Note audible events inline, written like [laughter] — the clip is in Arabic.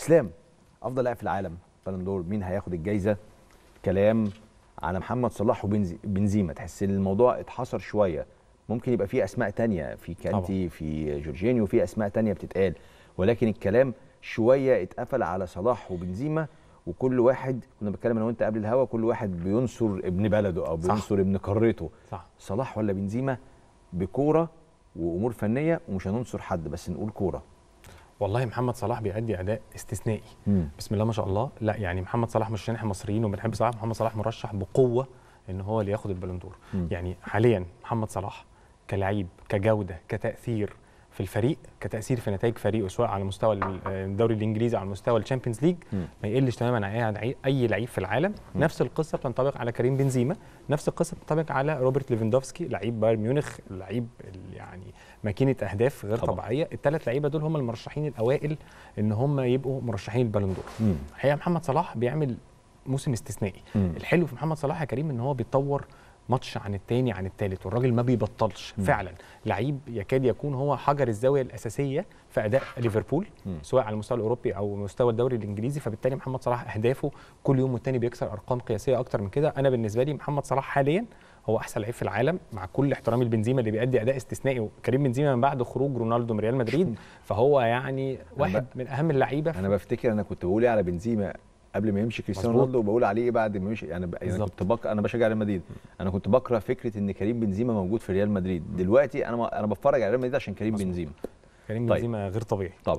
اسلام افضل لاعب في العالم بالندور مين هياخد الجايزه كلام على محمد صلاح وبنزيما تحس ان الموضوع اتحصر شويه ممكن يبقى في اسماء تانية في كانتي في جورجينيو في اسماء تانية بتتقال ولكن الكلام شويه اتقفل على صلاح وبنزيما وكل واحد كنا بنتكلم انا وانت قبل الهوا كل واحد بينصر ابن بلده او بينصر صح. ابن قارته صح. صلاح ولا بنزيما بكوره وامور فنيه ومش هننصر حد بس نقول كوره والله محمد صلاح بيؤدي اداء استثنائي مم. بسم الله ما شاء الله لا يعني محمد صلاح مش احنا مصريين وبنحب صلاح محمد صلاح مرشح بقوه ان هو اللي ياخد البالون دور يعني حاليا محمد صلاح كلعيب كجوده كتاثير في الفريق كتاثير في نتائج فريقه سواء على مستوى آه، الدوري الانجليزي على مستوى الشامبيونز ليج ما يقلش تماما عن اي لعيب في العالم م. نفس القصه بتنطبق على كريم بنزيما نفس القصه بتنطبق على روبرت ليفاندوفسكي لعيب بايرن ميونخ لعيب يعني ماكينه اهداف غير طبعا. طبيعيه الثلاث لعيبه دول هم المرشحين الاوائل ان هم يبقوا مرشحين البالون دور الحقيقه محمد صلاح بيعمل موسم استثنائي الحلو في محمد صلاح يا كريم ان هو بيتطور ماتش عن الثاني عن الثالث والراجل ما بيبطلش م. فعلا لعيب يكاد يكون هو حجر الزاويه الاساسيه في اداء ليفربول سواء على المستوى الاوروبي او مستوى الدوري الانجليزي فبالتالي محمد صلاح اهدافه كل يوم والتاني بيكسر ارقام قياسيه اكتر من كده انا بالنسبه لي محمد صلاح حاليا هو احسن لعيب في العالم مع كل احترامي لبنزيما اللي بيأدي اداء استثنائي وكريم بنزيما من بعد خروج رونالدو من ريال مدريد [laughs] فهو يعني واحد من اهم اللعيبه انا بفتكر انا كنت بقول إيه على بنزيما قبل ما يمشي كريستيانو رونالدو وبقول عليه ايه بعد ما يمشي يعني ب... يعني كنت بك... انا بشجع ريال مدريد انا كنت بكره فكره ان كريم بنزيما موجود في ريال مدريد دلوقتي انا ما... انا بتفرج على ريال مدريد عشان كريم بنزيما كريم طيب. بنزيما غير طبيعي طبعا